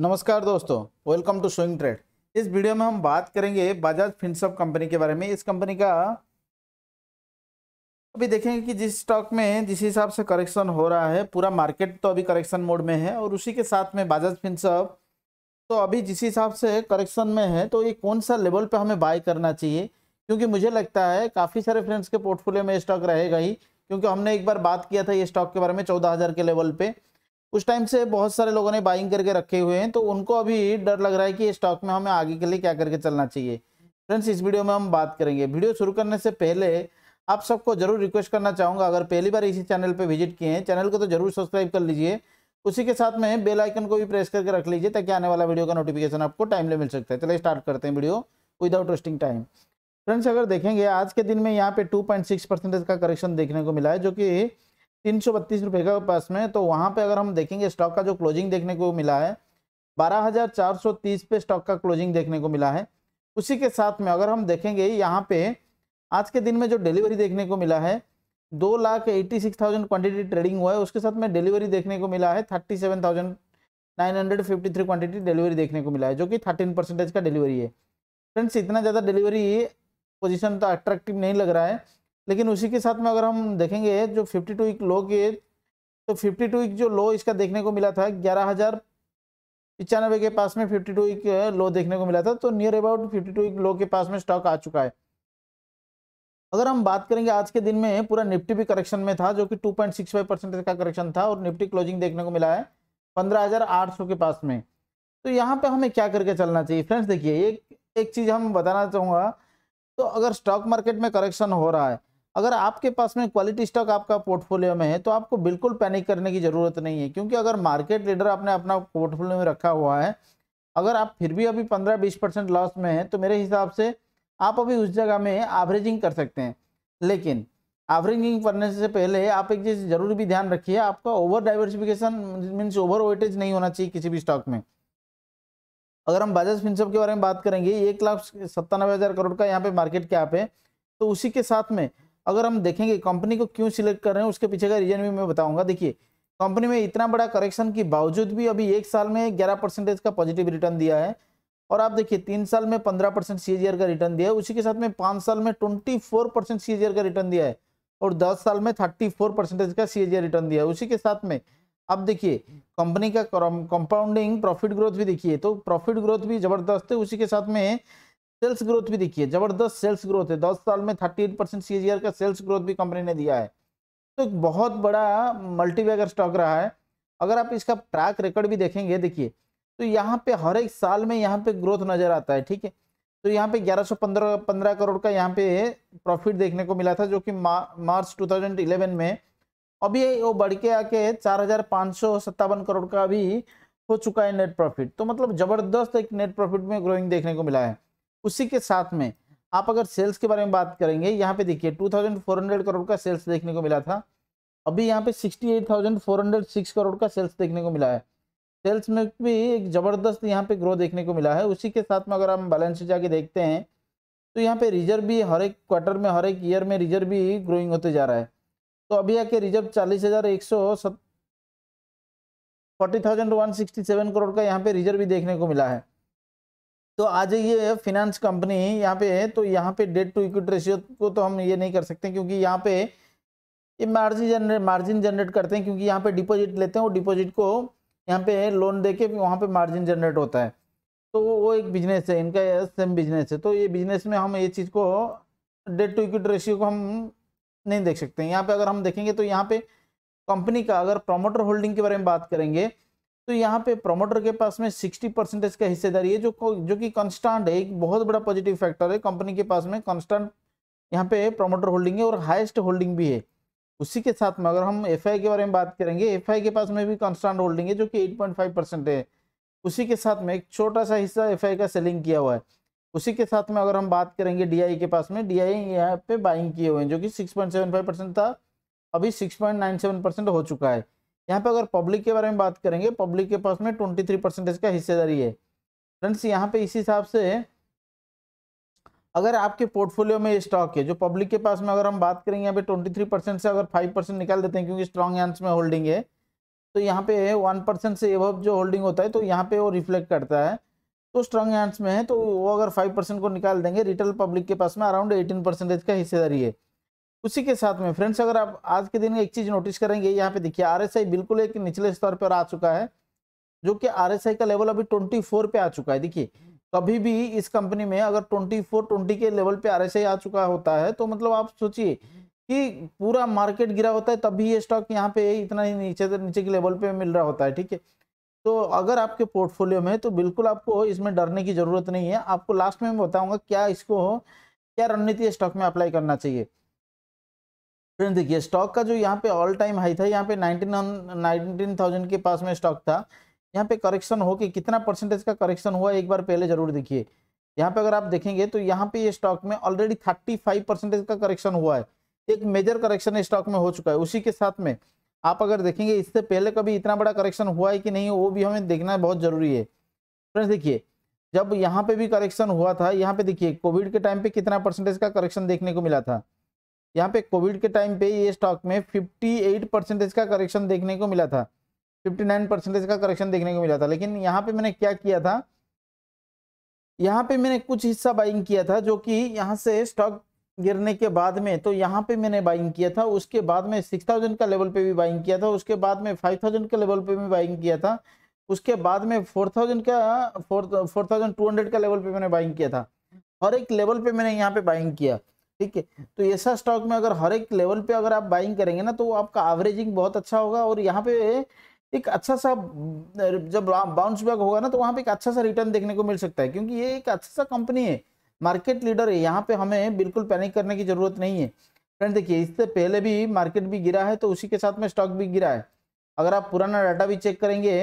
नमस्कार दोस्तों welcome to swing trade इस वीडियो में हम बात करेंगे बजाज फिनसॉप कंपनी के बारे में इस कंपनी का अभी देखेंगे कि जिस स्टॉक में जिस हिसाब से करेक्शन हो रहा है पूरा मार्केट तो अभी करेक्शन मोड में है और उसी के साथ में बजाज फिनसॉप तो अभी जिस हिसाब से करेक्शन में है तो ये कौन सा लेवल पर हमें बाय करना चाहिए क्योंकि मुझे लगता है काफ़ी सारे फ्रेंड्स के पोर्टफोलियो में स्टॉक रहेगा ही क्योंकि हमने एक बार बात किया था ये स्टॉक के बारे में चौदह के लेवल पर उस टाइम से बहुत सारे लोगों ने बाइंग करके रखे हुए हैं तो उनको अभी डर लग रहा है कि स्टॉक में हमें आगे के लिए क्या करके चलना चाहिए फ्रेंड्स इस वीडियो में हम बात करेंगे वीडियो शुरू करने से पहले आप सबको जरूर रिक्वेस्ट करना चाहूँगा अगर पहली बार इसी चैनल पर विजिट किए हैं चैनल को तो जरूर सब्सक्राइब कर लीजिए उसी के साथ में बेल आइकन को भी प्रेस करके रख लीजिए ताकि आने वाला वीडियो का नोटिफिकेशन आपको टाइमली मिल सकता है चलिए स्टार्ट करते हैं video without wasting time friends अगर देखेंगे आज के दिन में यहाँ पे 2.6 परसेंटेज का करेक्शन देखने को मिला है जो कि तीन सौ बत्तीस रुपये का पास में तो वहाँ पे अगर हम देखेंगे स्टॉक का जो क्लोजिंग देखने को मिला है बारह हजार चार सौ तीस पे स्टॉक का क्लोजिंग देखने को मिला है उसी के साथ में अगर हम देखेंगे यहाँ पे आज के दिन में जो डिलीवरी देखने को मिला है दो lakh eighty six thousand quantity trading हुआ है उसके साथ में डिलीवरी देखने को मिला है thirty seven thousand nine hundred fifty three quantity delivery देखने को मिला है जो कि थर्टीन परसेंटेज का डिलीवरी है फ्रेंड्स इतना ज़्यादा डिलीवरी पोजिशन तो अट्रैक्टिव नहीं लग रहा है लेकिन उसी के साथ में अगर हम देखेंगे जो फिफ्टी टू वीक लो के तो फिफ्टी टू वीक जो लो इसका देखने को मिला था ग्यारह हज़ार पचानबे के पास में फिफ्टी टू वीक लो देखने को मिला था तो near about fifty two week low के पास में स्टॉक आ चुका है अगर हम बात करेंगे आज के दिन में पूरा निफ्टी भी करेक्शन में था जो कि फाइव परसेंटेज का करेक्शन था और निफ्टी क्लोजिंग देखने को मिला है सौ के पास में तो यहाँ पे हमें क्या करके चलना चाहिए फ्रेंड्स देखिए एक एक चीज़ हम बताना चाहूँगा तो अगर स्टॉक मार्केट में करेक्शन हो रहा है अगर आपके पास में क्वालिटी स्टॉक आपका पोर्टफोलियो में है तो आपको बिल्कुल पैनिक करने की ज़रूरत नहीं है क्योंकि अगर मार्केट लीडर आपने अपना पोर्टफोलियो में रखा हुआ है अगर आप फिर भी अभी पंद्रह बीस परसेंट लॉस में हैं तो मेरे हिसाब से आप अभी उस जगह में एवरेजिंग कर सकते हैं लेकिन एवरेजिंग करने से पहले आप एक चीज़ जरूर भी ध्यान रखिए आपका over diversification means over weightage नहीं होना चाहिए किसी भी स्टॉक में अगर हम बजाज फिनसप के बारे में बात करेंगे एक लाख सत्तानवे हज़ार करोड़ का यहाँ पे मार्केट कैप है तो उसी के साथ में अगर हम देखेंगे कंपनी को क्यों सिलेक्ट कर रहे हैं उसके पीछे का रीजन भी मैं बताऊंगा देखिए कंपनी में इतना बड़ा करेक्शन के बावजूद भी अभी एक साल में ग्यारह परसेंटेज का पॉजिटिव रिटर्न दिया है और आप देखिए तीन साल में पंद्रह परसेंट सी का रिटर्न दिया है उसी के साथ में पाँच साल में ट्वेंटी फोर परसेंट सी का रिटर्न दिया है और दस साल में थर्टी फोर परसेंटेज का सी रिटर्न दिया है उसी के साथ में अब देखिए कंपनी का कंपाउंडिंग प्रॉफिट ग्रोथ भी देखिए तो प्रॉफिट ग्रोथ भी जबरदस्त है उसी के साथ में सेल्स ग्रोथ भी देखिए जबरदस्त सेल्स ग्रोथ है दस साल में थर्टी एट परसेंट सी का सेल्स ग्रोथ भी कंपनी ने दिया है तो एक बहुत बड़ा मल्टीबैगर स्टॉक रहा है अगर आप इसका ट्रैक रिकॉर्ड भी देखेंगे देखिए तो यहाँ पे हर एक साल में यहाँ पे ग्रोथ नजर आता है ठीक है तो यहाँ पे 1115 पंद्रह करोड़ का यहाँ पे प्रॉफिट देखने को मिला था जो कि मा, मार्च 2011 में अभी वो बढ़ के आके चार हजार करोड़ का भी हो चुका है नेट प्रॉफिट तो मतलब जबरदस्त एक नेट प्रॉफिट में ग्रोइंग देखने को मिला है उसी के साथ में आप अगर सेल्स के बारे में बात करेंगे यहाँ पे देखिए 2400 करोड़ का सेल्स देखने को मिला था अभी यहाँ पे 68,406 करोड़ का सेल्स देखने को मिला है सेल्स में भी एक ज़बरदस्त यहाँ पे ग्रो देखने को मिला है उसी के साथ में अगर हम बैलेंस शीट जाके देखते हैं तो यहाँ पे रिजर्व भी हर एक क्वार्टर में हर एक ईयर में रिजर्व भी ग्रोइंग होते जा रहा है तो अभी आके रिजर्व चालीस हज़ार एक सौ सत forty thousand one sixty seven crore का यहाँ पे रिजर्व भी देखने को मिला है तो आ जाइए फिनांस कंपनी यहाँ पे तो यहाँ पे डेट टू इक्विटी रेशियो को तो हम ये नहीं कर सकते क्योंकि यहाँ पे ये मार्जिन जनरेट मार्जिन जनरेट करते हैं क्योंकि यहाँ पे डिपॉजिट लेते हैं और डिपॉजिट को यहाँ पे लोन दे के वहाँ पे मार्जिन जनरेट होता है तो वो एक बिजनेस है इनका सेम बिजनेस है तो ये बिजनेस में हम ये चीज़ को डेट टू इक्विटी रेशियो को हम नहीं देख सकते यहाँ पे अगर हम देखेंगे तो यहाँ पे कंपनी का अगर प्रोमोटर होल्डिंग के बारे में बात करेंगे तो यहाँ पे प्रमोटर के पास में 60 परसेंटेज का हिस्सेदारी है जो जो कि कॉन्स्टांट है एक बहुत बड़ा पॉजिटिव फैक्टर है कंपनी के पास में कॉन्स्टांट यहाँ पे प्रमोटर होल्डिंग है और हाइस्ट होल्डिंग भी है उसी के साथ में अगर हम एफ के बारे में बात करेंगे एफ के पास में भी कॉन्स्टांट होल्डिंग है जो कि एट परसेंट है उसी के साथ में एक छोटा सा हिस्सा एफ का सेलिंग किया हुआ है उसी के साथ में अगर हम बात करेंगे डी के पास में डी आई यहाँ पे बाइंग किए हुए हैं जो कि 6.75 परसेंट था अभी 6.97 परसेंट हो चुका है यहाँ पे अगर पब्लिक के बारे में बात करेंगे पब्लिक के पास में ट्वेंटी थ्री परसेंटेज का हिस्सेदारी है फ्रेंड्स यहाँ पे इसी हिसाब से अगर आपके पोर्टफोलियो में ये स्टॉक है जो पब्लिक के पास में अगर हम बात करेंगे यहाँ पे ट्वेंटी थ्री परसेंट से अगर फाइव परसेंट निकाल देते हैं क्योंकि स्ट्रॉन्ग हैंड्स में होल्डिंग है तो यहाँ पे वन परसेंट से एव जो होल्डिंग होता है तो यहाँ पे वो रिफ्लेक्ट करता है तो स्ट्रॉन्ग हैंड्स में है तो वो अगर फाइव परसेंट को निकाल देंगे रिटेल पब्लिक के पास में अराउंड एटीन परसेंटेज का हिस्सेदारी है उसी के साथ में फ्रेंड्स अगर आप आज के दिन एक चीज़ नोटिस करेंगे यहाँ पे देखिए आरएसआई बिल्कुल एक निचले स्तर पर आ चुका है जो कि आरएसआई का लेवल अभी 24 पे आ चुका है देखिए कभी भी इस कंपनी में अगर 24 20 के लेवल पे आरएसआई आ चुका होता है तो मतलब आप सोचिए कि पूरा मार्केट गिरा होता है तभी ये स्टॉक यहाँ पे इतना ही नीचे नीचे के लेवल पे मिल रहा होता है ठीक है तो अगर आपके पोर्टफोलियो में तो बिल्कुल आपको इसमें डरने की जरूरत नहीं है आपको लास्ट में बताऊंगा क्या इसको क्या रणनीति स्टॉक में अप्लाई करना चाहिए फ्रेंड्स देखिए स्टॉक का जो यहाँ पे ऑल टाइम हाई था यहाँ पे नाइनटीन नाइनटीन थाउजेंड के पास में स्टॉक था यहाँ पे करेक्शन हो के कितना परसेंटेज का करेक्शन हुआ एक बार पहले जरूर देखिए यहाँ पे अगर आप देखेंगे तो यहाँ पे ये स्टॉक में ऑलरेडी थर्टी फाइव परसेंटेज का करेक्शन हुआ है एक मेजर करेक्शन स्टॉक में हो चुका है उसी के साथ में आप अगर देखेंगे इससे पहले कभी इतना बड़ा करेक्शन हुआ है कि नहीं वो भी हमें देखना बहुत जरूरी है फ्रेंड्स देखिए जब यहाँ पे भी करेक्शन हुआ था यहाँ पे देखिए कोविड के टाइम पे कितना परसेंटेज का करेक्शन देखने को मिला था यहाँ पे कोविड के टाइम पे ये स्टॉक में 58 परसेंटेज का करेक्शन देखने को मिला था 59 परसेंटेज का करेक्शन देखने को मिला था लेकिन यहाँ पे मैंने क्या किया था यहाँ पे मैंने कुछ हिस्सा बाइंग किया था जो कि यहाँ से स्टॉक गिरने के बाद में तो यहाँ पे मैंने बाइंग किया था उसके बाद में सिक्स थाउजेंड का लेवल पे भी बाइंग किया था उसके बाद में फाइव थाउजेंड के लेवल पे भी बाइंग किया था उसके बाद में फोर थाउजेंड का four four thousand two hundred का लेवल पे मैंने बाइंग किया था हर एक लेवल पे मैंने यहाँ पे बाइंग किया ठीक है तो ऐसा स्टॉक में अगर हर एक लेवल पे अगर आप बाइंग करेंगे ना तो आपका एवरेजिंग बहुत अच्छा होगा और यहाँ पे एक अच्छा सा हम्म, जब बाउंस बैक होगा ना तो वहाँ पे एक अच्छा सा रिटर्न देखने को मिल सकता है क्योंकि ये एक अच्छा सा कंपनी है मार्केट लीडर है यहाँ पे हमें बिल्कुल पैनिक करने की जरूरत नहीं है फ्रेंड देखिए इससे पहले भी मार्केट भी गिरा है तो उसी के साथ में स्टॉक भी गिरा है अगर आप पुराना डाटा भी चेक करेंगे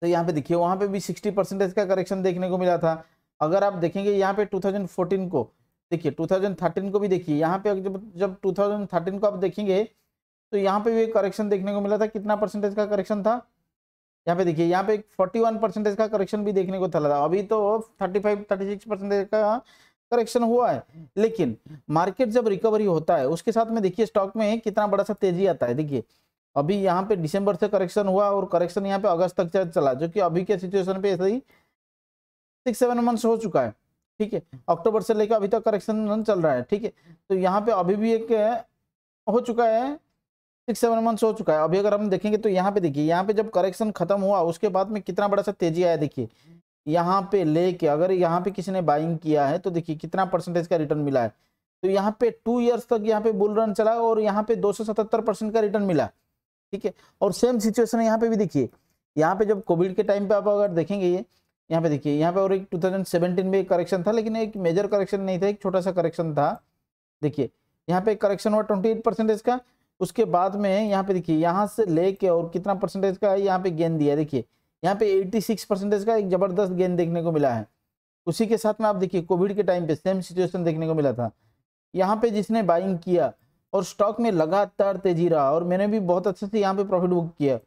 तो यहाँ पे देखिए वहाँ पे भी सिक्सटी परसेंटेज का करेक्शन देखने को मिला था अगर आप देखेंगे यहाँ पे फोर्टीन को देखिए 2013 को भी देखिए यहाँ पे जब जब 2013 को आप देखेंगे तो यहाँ पे भी करेक्शन देखने को मिला था कितना परसेंटेज का करेक्शन था यहाँ पे देखिए यहाँ पे 41 परसेंटेज का करेक्शन भी देखने को चला था अभी तो 35 36 परसेंटेज का करेक्शन हुआ है लेकिन मार्केट जब रिकवरी होता है उसके साथ में देखिए स्टॉक में कितना बड़ा सा तेजी आता है देखिए अभी यहाँ पे दिसंबर से करेक्शन हुआ और करेक्शन यहाँ पे अगस्त तक चला जो कि अभी के सिचुएशन पे ऐसे ही सिक्स सेवन मंथ्स हो चुका है ठीक है अक्टूबर से लेकर अभी तक करेक्शन रन चल रहा है ठीक है तो यहाँ पे अभी भी एक हो चुका है सिक्स सेवन मंथ्स हो चुका है अभी अगर हम देखेंगे तो यहाँ पे देखिए यहाँ पे जब करेक्शन खत्म हुआ उसके बाद में कितना बड़ा सा तेजी आया देखिए यहाँ पे लेके अगर यहाँ पे किसी ने बाइंग किया है तो देखिए कितना परसेंटेज का रिटर्न मिला है तो यहाँ पे टू इयर्स तक यहाँ पे बुल रन चला और यहाँ पे 277 परसेंट का रिटर्न मिला ठीक है और सेम सिचुएशन यहाँ पे भी देखिए यहाँ पे जब कोविड के टाइम पे आप अगर देखेंगे ये यहाँ पे देखिए यहाँ पे और एक 2017 में एक करेक्शन था लेकिन एक मेजर करेक्शन नहीं था एक छोटा सा करेक्शन था देखिए यहाँ पे करेक्शन हुआ 28 परसेंटेज का उसके बाद में यहाँ पे देखिए यहाँ से लेके और कितना परसेंटेज का यहाँ पे गेंद दिया देखिए यहाँ पे 86 परसेंटेज का एक जबरदस्त गेंद देखने को मिला है उसी के साथ में आप देखिए कोविड के टाइम पे सेम सिचुएशन देखने को मिला था यहाँ पे जिसने बाइंग किया और स्टॉक में लगातार तेजी रहा और मैंने भी बहुत अच्छे से यहाँ पे प्रॉफिट बुक किया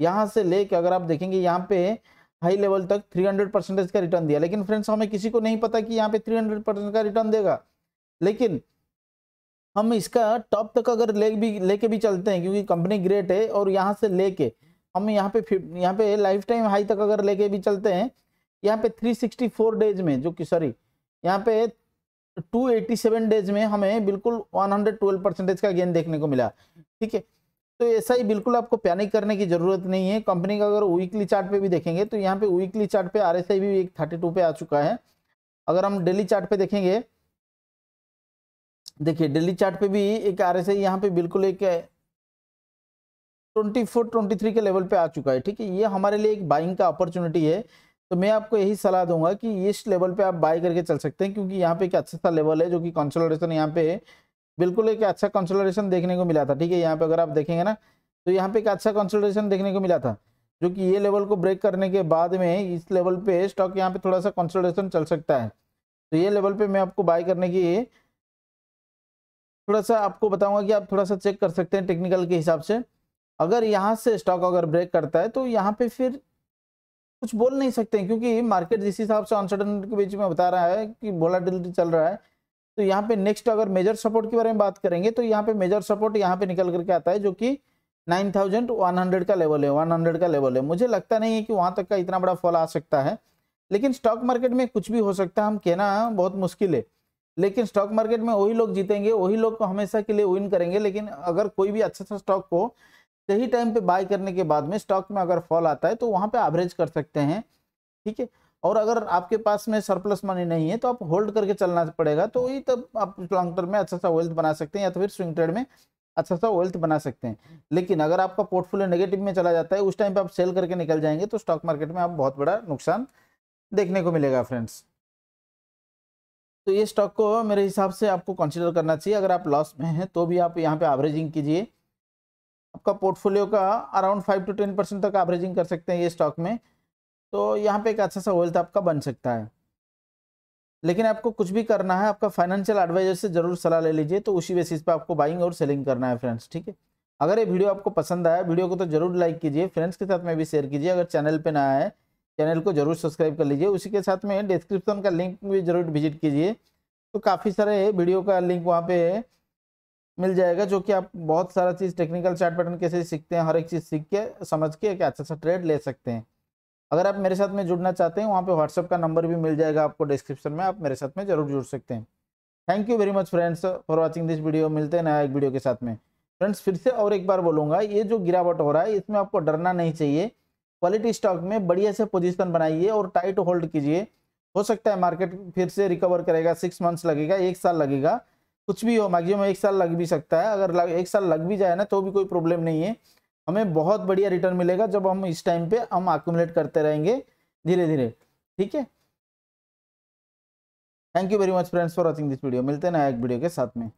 यहाँ से लेके अगर आप देखेंगे यहाँ पे हाई लेवल तक 300 परसेंटेज का रिटर्न दिया लेकिन फ्रेंड्स हमें किसी को नहीं पता कि यहाँ पे 300 परसेंट का रिटर्न देगा लेकिन हम इसका टॉप तक अगर ले भी लेके भी चलते हैं क्योंकि कंपनी ग्रेट है और यहाँ से लेके हम यहाँ पे यहाँ पे लाइफ टाइम हाई तक अगर लेके भी चलते हैं यहाँ पे 364 डेज में जो कि सॉरी यहाँ पे 287 डेज में हमें बिल्कुल 112 परसेंटेज का गेन देखने को मिला ठीक है तो ऐसा ही बिल्कुल आपको पैनिक करने की जरूरत नहीं है कंपनी का अगर वीकली चार्ट पे भी देखेंगे तो यहाँ पे वीकली चार्ट पे आरएसआई भी एक थर्टी टू पे आ चुका है अगर हम डेली चार्ट पे देखेंगे देखिए डेली चार्ट पे भी एक आर एस आई यहाँ पे बिल्कुल एक ट्वेंटी फोर ट्वेंटी थ्री के लेवल पे आ चुका है ठीक है ये हमारे लिए एक बाइंग का अपॉर्चुनिटी है तो मैं आपको यही सलाह दूंगा कि इस लेवल पे आप बाय करके चल सकते हैं क्योंकि यहाँ पे एक अच्छा सा लेवल है जो कि कंसोलिडेशन यहाँ पे बिल्कुल एक अच्छा कंसोलिडेशन देखने को मिला था ठीक है यहाँ पे अगर आप देखेंगे ना तो यहाँ पे एक अच्छा कंसोलिडेशन देखने को मिला था जो कि ये लेवल को ब्रेक करने के बाद में इस लेवल पे स्टॉक यहाँ पे थोड़ा सा कंसोलिडेशन चल सकता है तो ये लेवल पे मैं आपको बाय करने की थोड़ा सा आपको बताऊंगा कि आप थोड़ा सा चेक कर सकते हैं टेक्निकल के हिसाब से अगर यहाँ से स्टॉक अगर ब्रेक करता है तो यहाँ पे फिर कुछ बोल नहीं सकते क्योंकि मार्केट जिस हिसाब से अनसर्टन के बीच में बता रहा है कि बोला चल रहा है तो यहाँ पे नेक्स्ट अगर मेजर सपोर्ट के बारे में बात करेंगे तो यहाँ पे मेजर सपोर्ट यहाँ पे निकल करके आता है जो कि 9100 का लेवल है 100 का लेवल है मुझे लगता नहीं है कि वहां तक का इतना बड़ा फॉल आ सकता है लेकिन स्टॉक मार्केट में कुछ भी हो सकता है हम कहना बहुत मुश्किल है लेकिन स्टॉक मार्केट में वही लोग जीतेंगे वही लोग को हमेशा के लिए विन करेंगे लेकिन अगर कोई भी अच्छा सा स्टॉक को सही टाइम पे बाय करने के बाद में स्टॉक में अगर फॉल आता है तो वहाँ पर एवरेज कर सकते हैं ठीक है और अगर आपके पास में सरप्लस मनी नहीं है तो आप होल्ड करके चलना पड़ेगा तो वही तब आप लॉन्ग टर्म में अच्छा सा वेल्थ बना सकते हैं या तो फिर स्विंग ट्रेड में अच्छा सा वेल्थ बना सकते हैं लेकिन अगर आपका पोर्टफोलियो नेगेटिव में चला जाता है उस टाइम पर आप सेल करके निकल जाएंगे तो स्टॉक मार्केट में आप बहुत बड़ा नुकसान देखने को मिलेगा फ्रेंड्स तो ये स्टॉक को मेरे हिसाब से आपको कंसिडर करना चाहिए अगर आप लॉस में हैं तो भी आप यहाँ पर एवरेजिंग कीजिए आपका पोर्टफोलियो का around five to ten percent तक एवरेजिंग कर सकते हैं ये स्टॉक में तो यहाँ पे एक अच्छा सा वेल्थ आपका बन सकता है लेकिन आपको कुछ भी करना है आपका फाइनेंशियल एडवाइजर से जरूर सलाह ले लीजिए तो उसी बेसिस पे आपको बाइंग और सेलिंग करना है फ्रेंड्स ठीक है अगर ये वीडियो आपको पसंद आया वीडियो को तो जरूर लाइक कीजिए फ्रेंड्स के साथ में भी शेयर कीजिए अगर चैनल पर नया है चैनल को जरूर सब्सक्राइब कर लीजिए उसी के साथ में डिस्क्रिप्शन का लिंक भी जरूर विजिट कीजिए तो काफ़ी सारे वीडियो का लिंक वहाँ पर मिल जाएगा जो कि आप बहुत सारा चीज़ टेक्निकल चार्ट पैटर्न कैसे सीखते हैं हर एक चीज़ सीख के समझ के एक अच्छा सा ट्रेड ले सकते हैं अगर आप मेरे साथ में जुड़ना चाहते हैं वहाँ पे व्हाट्सअप का नंबर भी मिल जाएगा आपको डिस्क्रिप्शन में आप मेरे साथ में जरूर जुड़ सकते हैं thank you very much friends for watching this video मिलते हैं नया एक वीडियो के साथ में फ्रेंड्स फिर से और एक बार बोलूँगा ये जो गिरावट हो रहा है इसमें आपको डरना नहीं चाहिए क्वालिटी स्टॉक में बढ़िया से पोजिशन बनाइए और टाइट होल्ड कीजिए हो सकता है मार्केट फिर से रिकवर करेगा सिक्स मंथ्स लगेगा एक साल लगेगा कुछ भी हो मैक्सिमम एक साल लग भी सकता है अगर एक साल लग भी जाए ना तो भी कोई प्रॉब्लम नहीं है हमें बहुत बढ़िया रिटर्न मिलेगा जब हम इस टाइम पे हम आक्यूमुलेट करते रहेंगे धीरे धीरे ठीक है thank you very much friends for watching this video मिलते हैं नया एक वीडियो के साथ में